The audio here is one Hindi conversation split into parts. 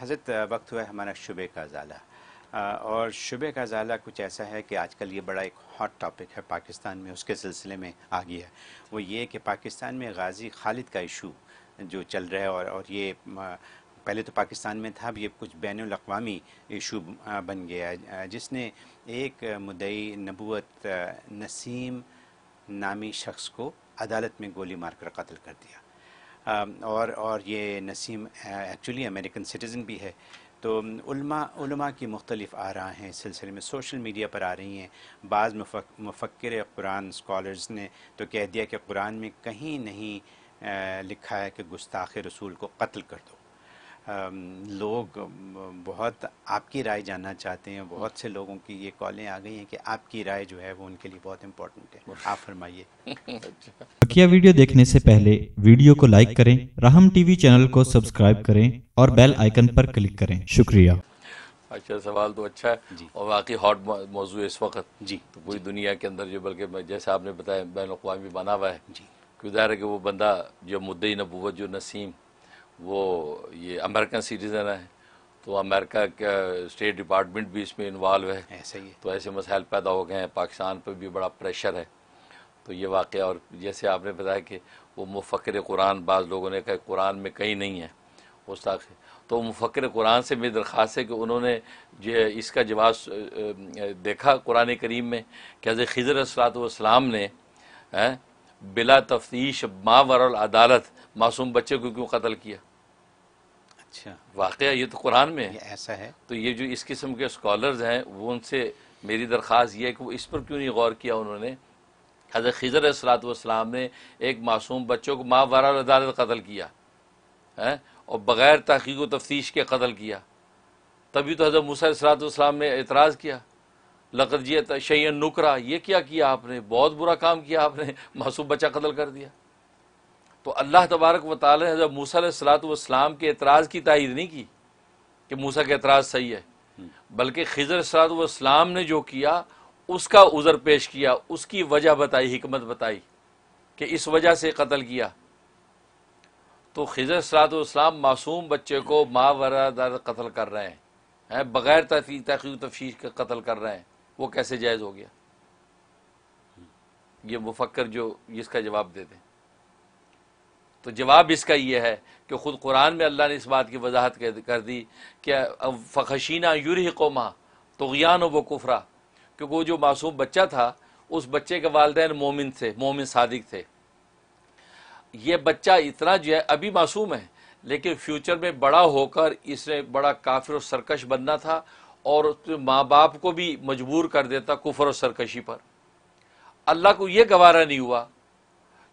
हज़रत वक्त हुआ हमारा शुबे का ज़ाला और शुबे का ज़ाला कुछ ऐसा है कि आजकल ये बड़ा एक हॉट टॉपिक है पाकिस्तान में उसके सिलसिले में आ गया है वो ये कि पाकिस्तान में गाज़ी खालिद का इशू जो चल रहा है और और ये पहले तो पाकिस्तान में था अब ये कुछ बैन अवी इशू बन गया जिसने एक मुदई नबूत नसीम नामी शख्स को अदालत में गोली मारकर कत्ल कर दिया Um, और और ये नसीम एक्चुअली अमेरिकन सिटीज़न भी है तो उल्मा की मुख्तलिफ आ रहा हैं इस सिलसिले में सोशल मीडिया पर आ रही हैं बाज़ मुफक्र कुरान स्कॉलर्स ने तो कह दिया कि कुरान में कहीं नहीं लिखा है कि गुस्ताख रसूल को कत्ल कर दो लोग बहुत आपकी राय जानना चाहते हैं बहुत से लोगों की ये कॉलें आ गई हैं कि आपकी राय जो है वो उनके लिए बहुत इम्पोर्टेंट है आप फरमाइए बकिया वीडियो देखने से पहले वीडियो को लाइक करें राहम टीवी चैनल को सब्सक्राइब करें और बेल आइकन पर क्लिक करें शुक्रिया अच्छा सवाल तो अच्छा है जी। और बाकी हॉट मौजू इस वक्त जी तो पूरी दुनिया के अंदर जो बल्कि जैसे आपने बताया बैन अवी बना हुआ है जी क्यों है कि वो बंदा जो मुद्दई नबूत जो नसीम वो ये अमेरिकन सिटीज़न है तो अमेरिका का स्टेट डिपार्टमेंट भी इसमें इन्वॉल्व है ऐसे हाँ, ही तो ऐसे मसाइल पैदा हो गए हैं पाकिस्तान पर भी बड़ा प्रेशर है तो ये वाक़ और जैसे आपने बताया कि वो मुफ़र कुरान बाज़ लोगों ने कहा कुरान में कहीं नहीं है ताकि तो मुफ़र कुरान से मेरी दरख्वास्त है कि उन्होंने जो इसका जवाब देखा कुरान करीम में कि हज़र खजर असलात वाम ने बिला तफ्तीश मावर वर अदालत मासूम बच्चे को क्यों कत्ल किया अच्छा वाक़ ये तो कुरान में है ऐसा है तो ये जो इस किस्म के स्कॉलर्स हैं वो उनसे मेरी दरख्वास ये है कि वो इस पर क्यों नहीं गौर किया उन्होंने हज़रत खजर सलातम ने एक मासूम बच्चों को माँ वारा अदालत कत्ल किया है और बग़ैर तहकीक व तफ्तीश के कत्ल किया तभी तो हज़रत मूसा असलात ने एतराज़ किया लकजियत शैन नुकरा ये क्या किया आपने बहुत बुरा काम किया आपने मासूम बच्चा कतल कर दिया तो अल्लाह तबारक व ताली ने जब मूसा सलात वसलाम के एतराज़ की तायद नहीं की कि मूसा का एतराज़ सही है बल्कि खजर सलात वसलाम ने जो किया उसका उज़र पेश किया उसकी वजह बताई हमत बताई कि इस वजह से कत्ल किया तो खजर सलातम मासूम बच्चे को माँ वरा कतल कर रहे हैं बग़ैर तफी तफीश का कत्ल कर रहे हैं वो कैसे जायज़ हो गया ये मुफक्र जो इसका जवाब दे दें तो जवाब इसका यह है कि ख़ुद कुरान में अल्लाह ने इस बात की वजाहत कर दी कि अब फ़खशीना यूर कौमा तोयान व कुफरा क्योंकि वो जो मासूम बच्चा था उस बच्चे के वालदेन मोमिन थे मोमिन सादिक थे यह बच्चा इतना जो है अभी मासूम है लेकिन फ्यूचर में बड़ा होकर इसने बड़ा काफिर और सरकश बनना था और तो माँ बाप को भी मजबूर कर देता कुफर और सरकशी पर अल्लाह को यह गवारा नहीं हुआ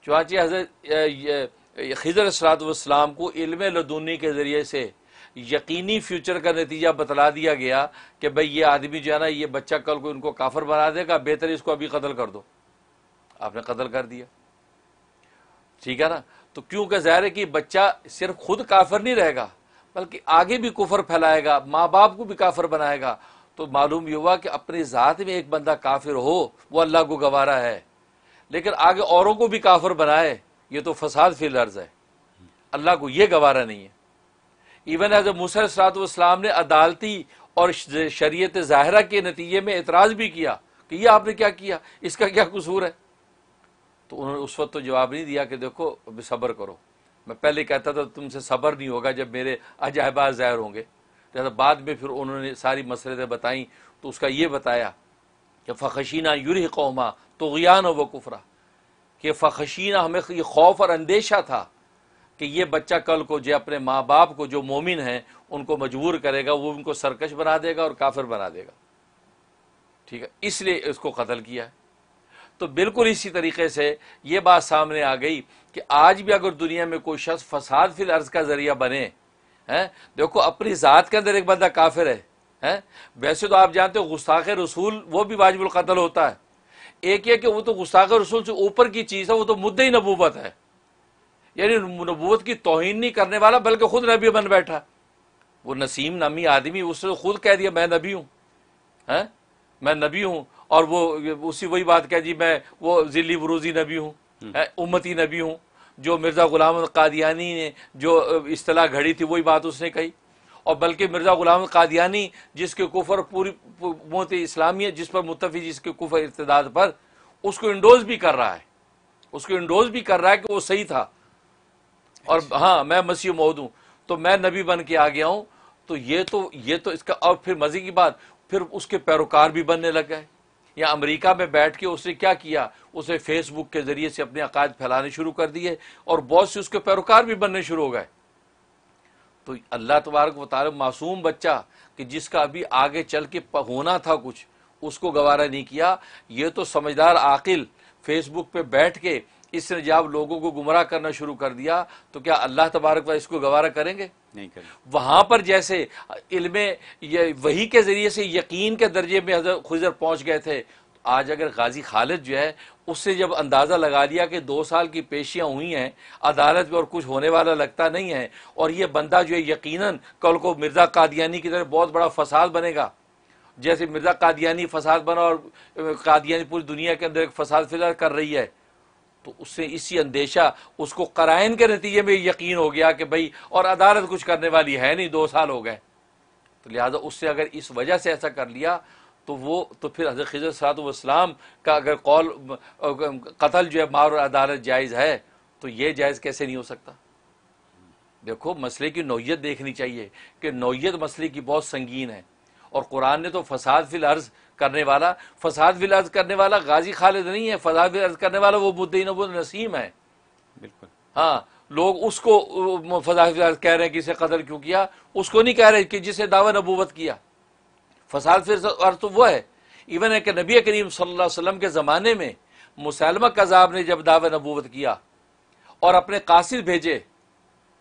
चुनाची हजरत खजर असलातम को इल्म लदूनी के ज़रिए से यकीनी फ्यूचर का नतीजा बतला दिया गया कि भाई ये आदमी जो है ना ये बच्चा कल को इनको काफर बना देगा बेहतर इसको अभी कत्ल कर दो आपने कत्ल कर दिया ठीक है ना तो क्योंकि ज़ाहिर है कि बच्चा सिर्फ खुद काफर नहीं रहेगा बल्कि आगे भी कुफर फैलाएगा माँ बाप को भी काफर बनाएगा तो मालूम ये हुआ कि अपनी ज़ात में एक बंदा काफिर हो वो अल्लाह को गवारा है लेकिन आगे औरों को भी काफिर बनाए ये तो फसाद फिल अर्ज है अल्लाह को ये गवारा नहीं है इवन हजरत मूसरातवाम ने अदालती और शरीत ज़ाहरा के नतीजे में एतराज़ भी किया कि ये आपने क्या किया इसका क्या कसूर है तो उन्होंने उस वक्त तो जवाब नहीं दिया कि देखो सब्र करो मैं पहले कहता था तुमसे सब्र नहीं होगा जब मेरे अजायबा ज़ाहिर होंगे लिहाजा तो बाद में फिर उन्होंने सारी मसरतें बताई तो उसका ये बताया कि फ़खशीना यूर कौमा तोयान व कुफरा कि फ़खशीना हमें ये खौफ और अंदेशा था कि ये बच्चा कल को जो अपने माँ बाप को जो मोमिन हैं उनको मजबूर करेगा वो उनको सरकश बना देगा और काफिर बना देगा ठीक है इसलिए इसको कत्ल किया है तो बिल्कुल इसी तरीके से ये बात सामने आ गई कि आज भी अगर दुनिया में कोई शख्स फसाद फिल अर्ज का जरिया बने हैं देखो अपनी ज़ात के अंदर एक बंदा काफिर है हैं वैसे तो आप जानते हो गुस्ताख रसूल वो भी वाजिबुल कतल होता है एक ये कि वो तो गुस्ताख रसूल से ऊपर की चीज़ है वो तो मुद्दे ही नबूबत है यानी नबूत की तोहन नहीं करने वाला बल्कि खुद नबी बन बैठा वो नसीम नामी आदमी उसने तो खुद कह दिया मैं नबी हूँ हैं मैं नबी हूँ और वो उसी वही बात कह जी मैं वो जिली बरूजी नबी हूँ हम्म। उम्मती नबी हूँ जो मिर्ज़ा गुलाम कादियानी ने जो असलाह घड़ी थी वही बात उसने कही और बल्कि मिर्ज़ा गुलाम कादियानी जिसके कुफर पूरी मोत इस्लामी जिस पर मुतफ़ी जिसके कुफर इतदाद पर उसको इंडोज भी कर रहा है उसको इंडोज भी कर रहा है कि वो सही था और अच्छा। हाँ मैं मसीह मोहद हूँ तो मैं नबी बन के आ गया हूँ तो ये तो ये तो इसका और फिर मज़े की बात फिर उसके पैरोकार भी बनने लग गए या अमेरिका में बैठ के उसने क्या किया उसे फेसबुक के ज़रिए से अपने अकायद फैलाने शुरू कर दिए और बहुत से उसके पैरोकार भी बनने शुरू हो गए तो अल्लाह तबारक रहे मासूम बच्चा कि जिसका अभी आगे चल के होना था कुछ उसको गवारा नहीं किया ये तो समझदार आकिल फेसबुक पे बैठ के इसने जब लोगों को गुमराह करना शुरू कर दिया तो क्या अल्लाह तबारक वाल इसको गवारा करेंगे नहीं करेंगे वहाँ पर जैसे इल्म वही के ज़रिए से यकीन के दर्जे में खुजर पहुँच गए थे आज अगर गाजी खालिद जो है उससे जब अंदाज़ा लगा लिया कि दो साल की पेशियाँ हुई हैं अदालत में और कुछ होने वाला लगता नहीं है और ये बंदा जो है यकीन कल को मिर्ज़ा कादियानी की तरह बहुत बड़ा फसाद बनेगा जैसे मिर्ज़ा कादियानी फसाद बना और कादियानी पूरी दुनिया के अंदर एक फसाद फिलर कर रही है तो उससे इसी अंदेशा उसको कराइन के नतीजे में यकीन हो गया कि भाई और अदालत कुछ करने वाली है नहीं दो साल हो गए तो लिहाजा उससे अगर इस वजह से ऐसा कर लिया तो वो तो फिर हजरत खजर सलातम का अगर कौल कतल जो है मार अदालत जायज़ है तो ये जायज़ कैसे नहीं हो सकता देखो मसले की नोयत देखनी चाहिए कि नोयत मसले की बहुत संगीन है और कुरान ने तो फसाद फिल अर्ज़ करने वाला फसाद विलाज करने वाला गाजी खालिद नहीं है फसाद विलाज करने वाला वो मुद्दीन अबू नसीम है बिल्कुल हाँ लोग उसको फसाद विलाज कह रहे हैं कि इसे कतल क्यों किया उसको नहीं कह रहे कि जिसे दावा नबूवत किया फसाद फिर तो वह है इवन है कि नबी करीम सल्लल्लाहु अलैहि वसल्लम के ज़माने में मुसलमा कज़ाब ने जब दावा नबूवत किया और अपने कासिर भेजे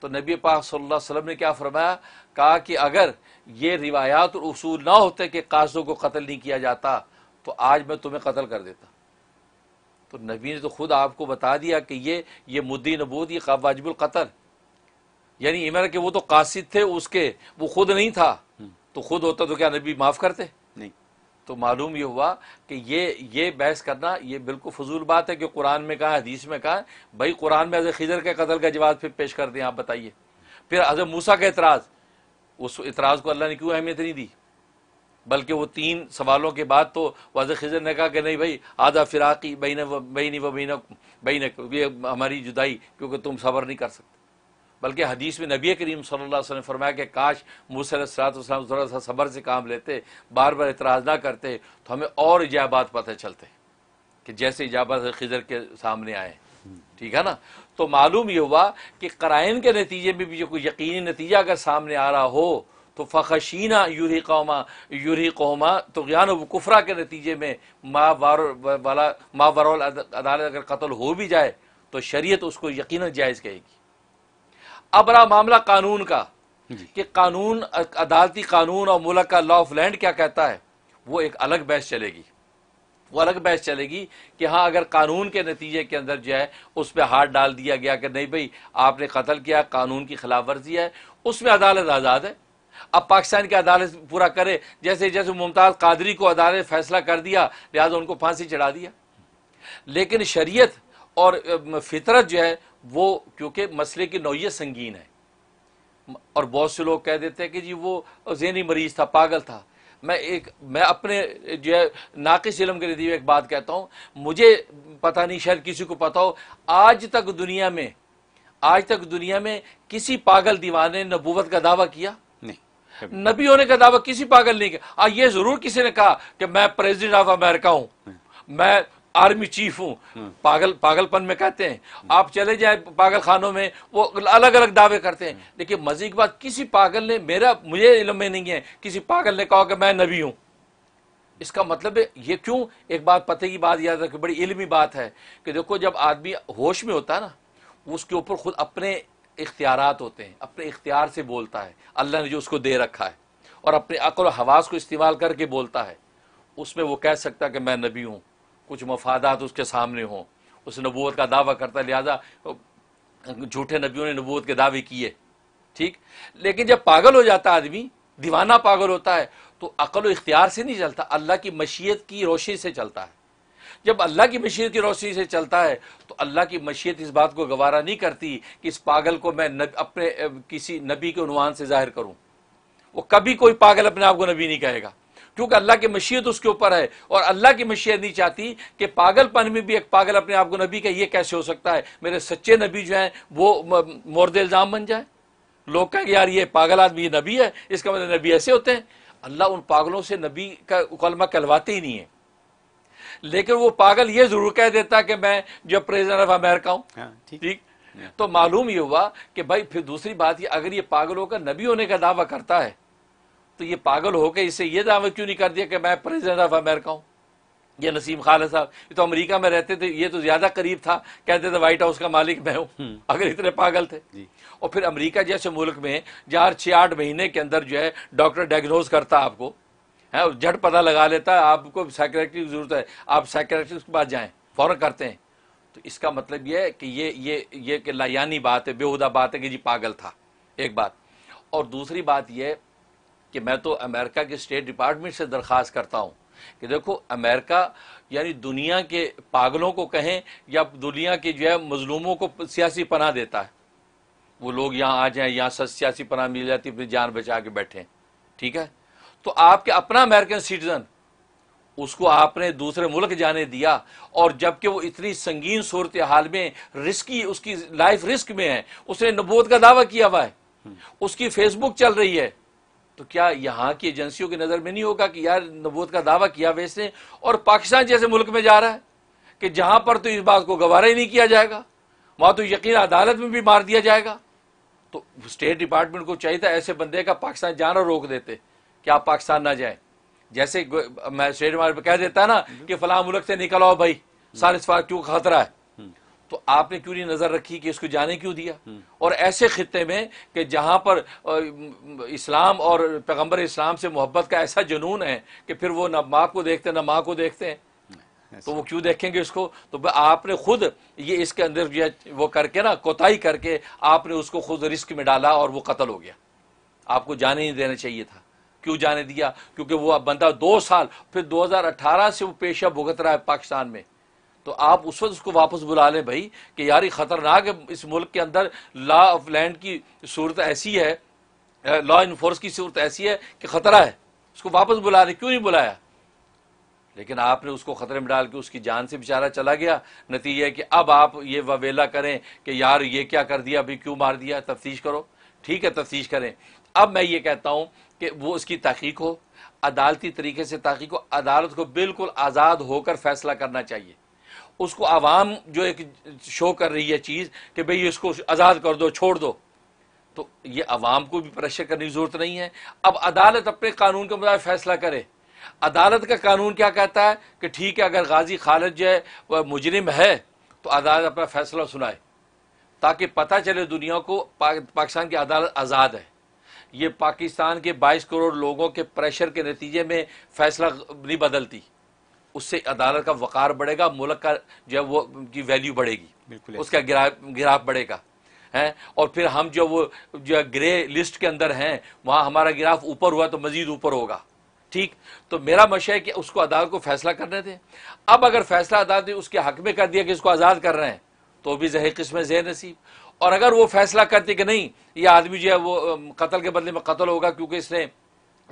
तो नबी पाक सल्लल्लाहु अलैहि वसल्लम ने क्या फरमाया कहा कि अगर ये रिवायात और उसूल ना होते कि कासों को कत्ल नहीं किया जाता तो आज मैं तुम्हें कत्ल कर देता तो नबी ने तो खुद आपको बता दिया कि ये ये मुद्दी नबूद ये वाजिबुल कत्ल यानी इमर के वो तो कासिद थे उसके वो खुद नहीं था हम्म। तो खुद होता तो क्या नबी माफ़ करते नहीं तो मालूम ये हुआ कि ये ये बहस करना ये बिल्कुल फजूल बात है कि कुरान में कहा हदीस में कहा भाई कुरान में अजय खिजर के कतल का जवाब फिर पेश कर दें आप बताइए फिर अजय मूसा का एतराज़ उस इतराज़ को अल्लाह ने क्यों अहमियत नहीं दी बल्कि वो तीन सवालों के बाद तो वाज खजर ने कहा कि नहीं भाई आधा फिराकी बहन बहनी व बहन बहन ये हमारी जुदाई क्योंकि तुम सबर नहीं कर सकते बल्कि हदीस में नबी करीम सल्लल्लाहु अलैहि वसल्लम फरमाया कि काश मूसलाम थोड़ा सा सबर से काम लेते बार बार इतराज़ ना करते तो हमें और इजाबात पता चलते कि जैसे इजाबात खजर के सामने आए ठीक है ना तो मालूम ये हुआ कि कराइन के नतीजे में भी जो कोई यकीनी नतीजा अगर सामने आ रहा हो तो फ़खशीना यूरी कौमा यूरी कौमा तो ज्ञान वकुफरा के नतीजे में माँ वार वाला माँ वार अदालत अगर कत्ल हो भी जाए तो शरीयत उसको यकीन जायज़ कहेगी अब रहा मामला कानून का कि कानून अदालती कानून और मुलक का लॉ ऑफ लैंड क्या कहता है वो एक अलग बहस चलेगी वो अलग बहस चलेगी कि हाँ अगर कानून के नतीजे के अंदर जो है उस पर हाथ डाल दिया गया कि नहीं भाई आपने कत्ल किया कानून की खिलाफ वर्जी है उसमें अदालत आज़ाद है अब पाकिस्तान की अदालत पूरा करे जैसे जैसे मुमताज़ कादरी को अदालत फैसला कर दिया लिहाजा उनको फांसी चढ़ा दिया लेकिन शरीयत और फितरत जो है वो क्योंकि मसले की नौीय संगीन है और बहुत से लोग कह देते हैं कि जी वो जहनी मरीज था पागल था मैं एक मैं अपने जो है नाकिस इलम के नतीजे एक बात कहता हूँ मुझे पता नहीं शायद किसी को पता हो आज तक दुनिया में आज तक दुनिया में किसी पागल दीवाने ने नबूवत का दावा किया नहीं नबी होने का दावा किसी पागल नहीं किया ये जरूर किसी ने कहा कि मैं प्रेजिडेंट ऑफ अमेरिका हूँ मैं आर्मी चीफ हूँ पागल पागलपन में कहते हैं आप चले जाए पागल खानों में वो अलग अलग दावे करते हैं लेकिन मजीद की बात किसी पागल ने मेरा मुझे इलम में नहीं है किसी पागल ने कहा कि मैं नबी हूँ इसका मतलब है ये क्यों एक बात पते की बात याद रखिए बड़ी इलमी बात है कि देखो जब आदमी होश में होता है ना उसके ऊपर खुद अपने इख्तियारत होते हैं अपने इख्तियार से बोलता है अल्लाह ने जो उसको दे रखा है और अपने अकल हवास को इस्तेमाल करके बोलता है उसमें वो कह सकता है कि मैं नबी हूँ कुछ मफादात उसके सामने हों उस नबूत का दावा करता है लिहाजा झूठे नबियों ने नबूत के दावे किए ठीक लेकिन जब पागल हो जाता आदमी दीवाना पागल होता है तो अकल इख्तियार से नहीं चलता अल्लाह की मशीयत की रोशनी से चलता है जब अल्लाह की मशीत की रोशनी से चलता है तो अल्लाह की मशीयत इस बात को गवारा नहीं करती कि इस पागल को मैं नब, अपने किसी नबी के उनवान से जाहिर करूं वो कभी कोई पागल अपने आप को नबी नहीं कहेगा क्योंकि अल्लाह की मशीत उसके ऊपर है और अल्लाह की मशीत नहीं चाहती कि पागलपन में भी एक पागल अपने आप को नबी का ये कैसे हो सकता है मेरे सच्चे नबी जो हैं वो मोरद इल्ज़ाम बन जाए लोग कहें यार ये पागल आदमी ये नबी है इसका मतलब नबी ऐसे होते हैं अल्लाह उन पागलों से नबी का कलमा कलवाते ही नहीं है लेकिन वो पागल ये जरूर कह देता कि मैं जो प्रेजिडेंट ऑफ अमेरिका हूं हाँ, ठीक तो मालूम ये हुआ कि भाई फिर दूसरी बात ये अगर ये पागलों का नबी होने का दावा करता है तो ये पागल होकर इसे ये दावा क्यों नहीं कर दिया कि मैं प्रेजिडेंट ऑफ अमेरिका हूँ ये नसीम खान साहब ये तो अमेरिका में रहते थे ये तो ज्यादा करीब था कहते थे व्हाइट हाउस का मालिक मैं हूँ हम्म। अगर इतने पागल थे और फिर अमेरिका जैसे मुल्क में चार छः आठ महीने के अंदर जो है डॉक्टर डायग्नोज करता आपको है झट पता लगा लेता है आपको साइकेट्रिक की जरूरत है आप साइकेट्रिक के पास जाए फ़ौरन करते हैं तो इसका मतलब यह है कि ये ये ये लायानी बात है बेहुदा बात है कि जी पागल था एक बात और दूसरी बात यह कि मैं तो अमेरिका के स्टेट डिपार्टमेंट से दरख्वास्त करता हूँ कि देखो अमेरिका यानी दुनिया के पागलों को कहें या दुनिया के जो है मजलूमों को सियासी पनाह देता है वो लोग यहाँ आ जाए यहाँ सच सियासी पनाह मिल जाती अपनी जान बचा के बैठे ठीक है तो आपके अपना अमेरिकन सिटीजन उसको आपने दूसरे मुल्क जाने दिया और जबकि वो इतनी संगीन सूरत हाल में रिस्की उसकी लाइफ रिस्क में है उसने नबोद का दावा किया हुआ है उसकी फेसबुक चल रही है तो क्या यहाँ की एजेंसियों की नज़र में नहीं होगा कि यार नबूत का दावा किया वैसे और पाकिस्तान जैसे मुल्क में जा रहा है कि जहाँ पर तो इस बात को गवारा ही नहीं किया जाएगा वहाँ तो यकीन अदालत में भी मार दिया जाएगा तो स्टेट डिपार्टमेंट को चाहिए था ऐसे बंदे का पाकिस्तान जाना रोक देते कि आप पाकिस्तान ना जाए जैसे मैं स्टेट डिपार्टमेंट कह देता ना कि फला मुल्क से निकल आओ भाई सारे क्यों खतरा है तो आपने क्यों नहीं नजर रखी कि इसको जाने क्यों दिया और ऐसे खत्े में कि जहां पर इस्लाम और पैगंबर इस्लाम से मोहब्बत का ऐसा जुनून है कि फिर वो ना माँ को देखते ना माँ को देखते हैं तो वो क्यों देखेंगे इसको तो आपने खुद ये इसके अंदर वो करके ना कोताही करके आपने उसको खुद रिस्क में डाला और वो कत्ल हो गया आपको जाने नहीं देना चाहिए था क्यों जाने दिया क्योंकि वो अब बंदा दो साल फिर 2018 से वो पेशा भुगत रहा है पाकिस्तान में तो आप उस वक्त उसको वापस बुला लें भाई कि यार ये ख़तरनाक इस मुल्क के अंदर लॉ ऑफ लैंड की सूरत ऐसी है लॉ इन्फोर्स की सूरत ऐसी है कि ख़तरा है उसको वापस बुला लें क्यों नहीं बुलाया लेकिन आपने उसको ख़तरे में डाल के उसकी जान से बेचारा चला गया नतीजा है कि अब आप ये ववेला करें कि यार ये क्या कर दिया अभी क्यों मार दिया तफ्तीश करो ठीक है तफ्तीश करें अब मैं ये कहता हूँ कि वो उसकी तहकीक हो अदालती तरीके से तहकीक हो अदालत को बिल्कुल आज़ाद होकर फैसला करना चाहिए उसको आवाम जो एक शो कर रही है चीज़ कि भाई इसको आज़ाद कर दो छोड़ दो तो ये आवाम को भी प्रेशर करने की ज़रूरत नहीं है अब अदालत अपने कानून के मुताबिक फ़ैसला करे अदालत का कानून क्या कहता है कि ठीक है अगर गाजी खालिद जो है वह मुजरिम है तो अदालत अपना फ़ैसला सुनाए ताकि पता चले दुनिया को पा, पाकिस्तान की अदालत आज़ाद है ये पाकिस्तान के 22 करोड़ लोगों के प्रेशर के नतीजे में फ़ैसला नहीं बदलती उससे अदालत का वक़ार बढ़ेगा मुल्क का जो है वो की वैल्यू बढ़ेगी उसका गिरा गिराफ बढ़ेगा हैं और फिर हम जो वो जो ग्रे लिस्ट के अंदर हैं वहाँ हमारा गिराफ ऊपर हुआ तो मज़ीद ऊपर होगा ठीक तो मेरा मशा है कि उसको अदालत को फैसला करने दें अब अगर फैसला अदालत ने उसके हक में कर दिया कि इसको आज़ाद कर रहे हैं तो भी जहर किस्म जहर नसीब और अगर वो फैसला करते कि नहीं ये आदमी जो है वो कत्ल के बदले में कत्ल होगा क्योंकि इसने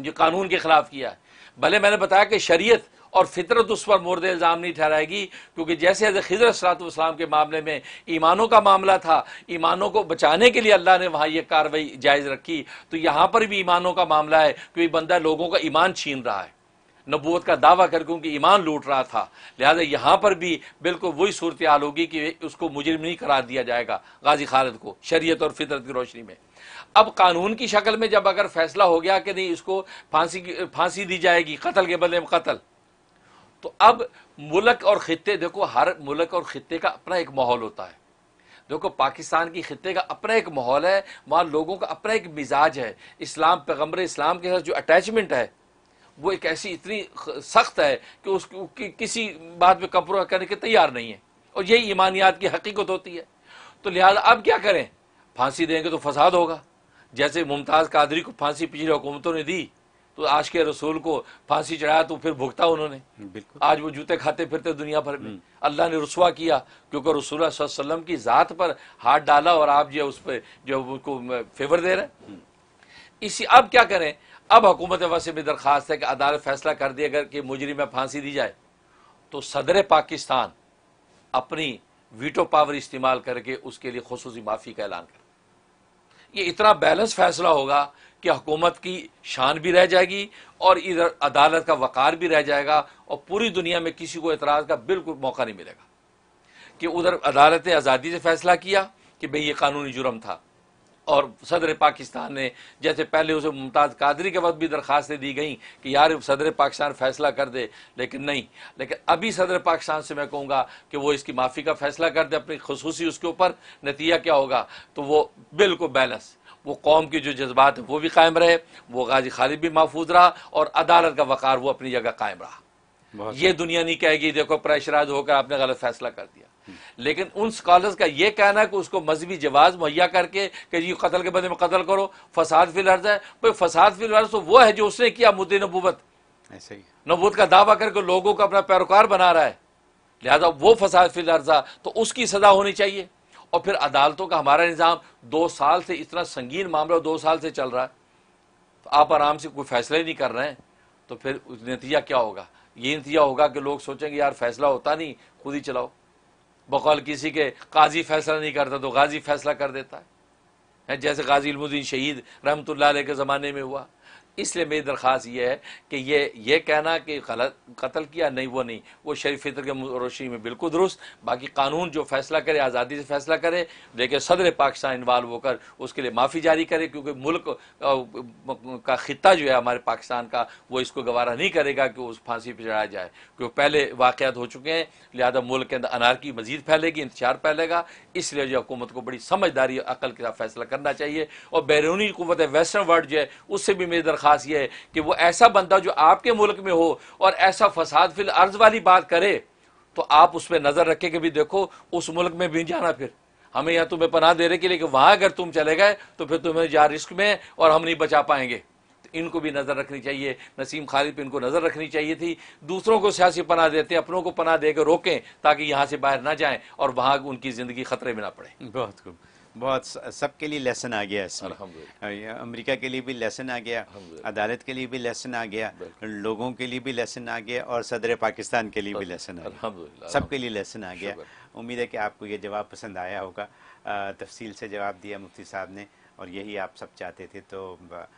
जो कानून के ख़िलाफ़ किया है भले मैंने बताया कि शरीयत और फितरत उस पर मुर्द इल्ज़ाम नहीं ठहराएगी क्योंकि जैसे हजरत खजर सलातम के मामले में ईमानों का मामला था ईमानों को बचाने के लिए अल्लाह ने वहाँ ये कार्रवाई जायज़ रखी तो यहाँ पर भी ईमानों का मामला है क्योंकि बंदा लोगों का ईमान छीन रहा है नबूत का दावा करके उनकी ईमान लूट रहा था लिहाजा यहाँ पर भी बिल्कुल वही सूरत हाल होगी कि उसको मुजरम नहीं करार दिया जाएगा गाजी खालद को शरीयत और फितरत की रोशनी में अब कानून की शक्ल में जब अगर फैसला हो गया कि नहीं इसको फांसी फांसी दी जाएगी कतल के बदले में कतल तो अब मुल्क और ख़त्े देखो हर मुल्क और ख़त्े का अपना एक माहौल होता है देखो पाकिस्तान की खत्े का अपना एक माहौल है वहाँ लोगों का अपना एक मिजाज है इस्लाम पैगम्बर इस्लाम के साथ जो अटैचमेंट है वो एक ऐसी इतनी सख्त है कि उसकी किसी बात में कंप्रोमाइज करने के तैयार नहीं है और यही ईमानियात की हकीकत होती है तो लिहाजा अब क्या करें फांसी देंगे तो फसाद होगा जैसे मुमताज़ कादरी को फांसी पिछली हुकूमतों ने दी तो आज के रसूल को फांसी चढ़ाया तो फिर भुगता उन्होंने आज वो जूते खाते फिरते दुनिया भर में अल्लाह ने रसुआ किया क्योंकि रसूल वसल्लम की ज़ात पर हाथ डाला और आप जो उस पर जो उसको फेवर दे रहे इसी अब क्या करें अब हुकूमत वैसे भी दरख्वास्त है कि अदालत फैसला कर दी अगर कि मुजरी में फांसी दी जाए तो सदर पाकिस्तान अपनी वीटो पावर इस्तेमाल करके उसके लिए खसूसी माफ़ी का ऐलान कर ये इतना बैलेंस फैसला होगा कि हुकूमत की शान भी रह जाएगी और इधर अदालत का वक़ार भी रह जाएगा और पूरी दुनिया में किसी को एतराज़ का बिल्कुल मौका नहीं मिलेगा कि उधर अदालत ने आज़ादी से फैसला किया कि भाई ये कानूनी जुर्म था और सदर पाकिस्तान ने जैसे पहले उसे मुमताज़ कादरी के वक्त भी दरख्वास्तें दी गई कि यार सदर पाकिस्तान फैसला कर दे लेकिन नहीं लेकिन अभी सदर पाकिस्तान से मैं कहूँगा कि वो इसकी माफ़ी का फैसला कर दे अपनी खसूसी उसके ऊपर नतीजा क्या होगा तो वो बिल्कुल बैलेंस वो कौम के जो जज्बात हैं वो भी कायम रहे वो गाजी खालिद भी महफूज रहा और अदालत का वक़ार वो अपनी जगह कायम रहा ये अच्छा। दुनिया नहीं कहेगी देखो प्रेशराज होकर आपने गलत फैसला कर दिया लेकिन उन स्कॉलर्स का ये कहना है कि उसको मजहबी जवाब मुहैया करके कि जी कतल के बदले में कतल करो फसाद फिल अर्ज है भाई फसाद फिल अर्ज तो वो है जो उसने किया मुद्दे नबूबत ऐसे ही नबूत का दावा करके लोगों अपना पैरोकार बना रहा है लिहाजा वो फसाद फिल अर्जा तो उसकी सजा होनी चाहिए और फिर अदालतों का हमारा निज़ाम दो साल से इतना संगीन मामला दो साल से चल रहा है तो आप आराम से कोई फैसला ही नहीं कर रहे हैं तो फिर नतीजा क्या होगा ये नतीजा होगा कि लोग सोचेंगे यार फैसला होता नहीं खुद ही चलाओ बकौल किसी के काजी फैसला नहीं करता तो गाजी फैसला कर देता है जैसे गाजी मुद्दीन शहीद रहमत के ज़माने में हुआ इसलिए मेरी दरख्वास्त ये है कि ये ये कहना कि गलत कत्ल किया नहीं वो नहीं वो शरीफ फितर के रोशनी में बिल्कुल दुरुस्त बाकी कानून जो फैसला करे आज़ादी से फैसला करे लेकिन सदर पाकिस्तान इन्वाल्व होकर उसके लिए माफ़ी जारी करे क्योंकि मुल्क का ख़त्ता जो है हमारे पाकिस्तान का वो इसको गवारा नहीं करेगा कि उस फांसी पर चढ़ाया जाए क्योंकि पहले वाक़ात हो चुके हैं लिहाजा मुल्क के अंदर अनारकी मजीद फैलेगी इंतजार फैलेगा इसलिए जो हुकूमत को बड़ी समझदारी अकल के साथ फैसला करना चाहिए और बैरूनी हुकूमत है वेस्टर्न वर्ल्ड जो है उससे भी मेरी दरख्वा खास ये है कि वो ऐसा बंदा जो आपके मुल्क में हो और ऐसा फसाद फिल अर्ज वाली बात करे तो आप उस पर नज़र रखें कि भी देखो उस मुल्क में भी जाना फिर हमें यहाँ तुम्हें पनाह देने के लिए कि वहाँ अगर तुम चले गए तो फिर तुम्हें जा रिस्क में और हम नहीं बचा पाएंगे तो इनको भी नज़र रखनी चाहिए नसीम खालिद पर इनको नज़र रखनी चाहिए थी दूसरों को सियासी पनाह देते हैं अपनों को पनाह देकर रोकें ताकि यहाँ से बाहर ना जाएं और वहाँ उनकी ज़िंदगी ख़तरे में ना पड़े बहुत खूब बहुत सबके लिए लेसन आ गया इसमें अमेरिका के लिए भी लेसन आ गया अदालत के लिए भी लेसन आ गया लोगों के लिए भी लेसन आ गया और सदर पाकिस्तान के लिए भी लेसन आ गया सबके लिए लेसन आ गया उम्मीद है कि आपको ये जवाब पसंद आया होगा तफसील से जवाब दिया मुफ्ती साहब ने और यही आप सब चाहते थे तो